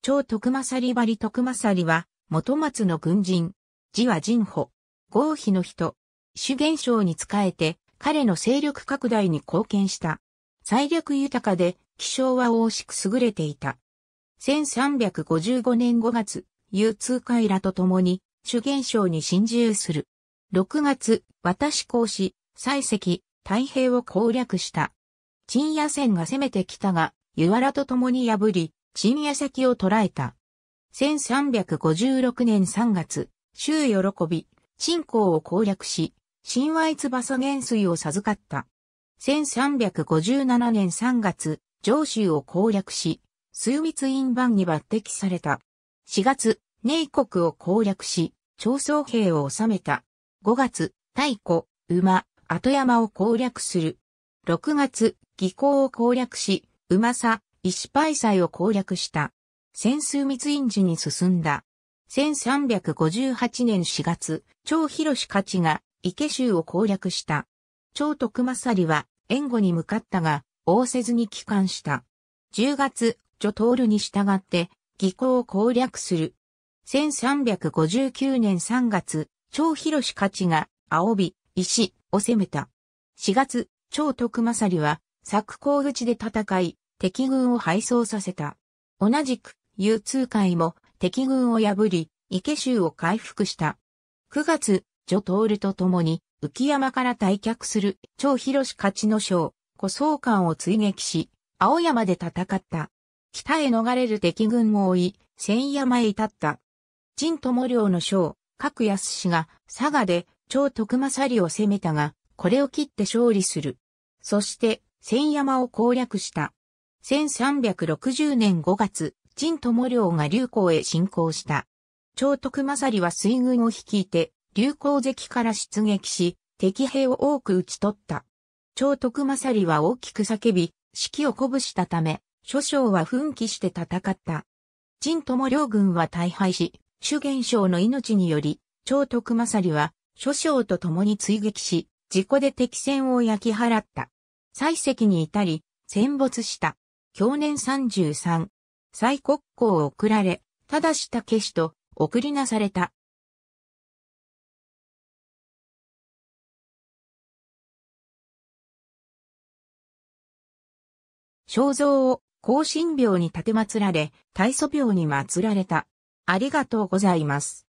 超徳正り、張徳正りは、元松の軍人。字は人保。合否の人。主元将に仕えて、彼の勢力拡大に貢献した。財力豊かで、気象は大しく優れていた。1355年5月、有通会らと共に、主元将に侵入する。6月、私公使、採石、太平を攻略した。陳野戦が攻めてきたが、湯原と共に破り、陳夜先を捉えた。1356年3月、周喜び、陳公を攻略し、神話翼元帥を授かった。1357年3月、上州を攻略し、枢密院番に抜擢された。4月、寧国を攻略し、長宗兵を収めた。5月、太古、馬、後山を攻略する。6月、義巧を攻略し、馬佐、石パイ祭を攻略した。潜数密院時に進んだ。1358年4月、長広氏勝が池州を攻略した。長徳勝は援護に向かったが、応せずに帰還した。10月、女通るに従って、義巧を攻略する。1359年3月、長広氏勝が、青尾、石を攻めた。4月、長徳勝は、作工口で戦い、敵軍を敗走させた。同じく、輸通会も敵軍を破り、池州を回復した。9月、ールと共に、浮山から退却する、超広勝ちの将、古僧官を追撃し、青山で戦った。北へ逃れる敵軍を追い、千山へ至った。陳友領の将、各安氏が佐賀で超徳勝里を攻めたが、これを切って勝利する。そして、千山を攻略した。1360年5月、陳友良が流行へ侵攻した。長徳正里は水軍を率いて、流行関から出撃し、敵兵を多く討ち取った。長徳正里は大きく叫び、士気を鼓舞したため、諸将は奮起して戦った。陳友良軍は大敗し、主元将の命により、長徳正里は、諸将と共に追撃し、事故で敵戦を焼き払った。採石に至り、戦没した。享年33、蔡国公を送られ、ただした消しと送りなされた。肖像を後進病に奉て祀られ、大祖病に祀られた。ありがとうございます。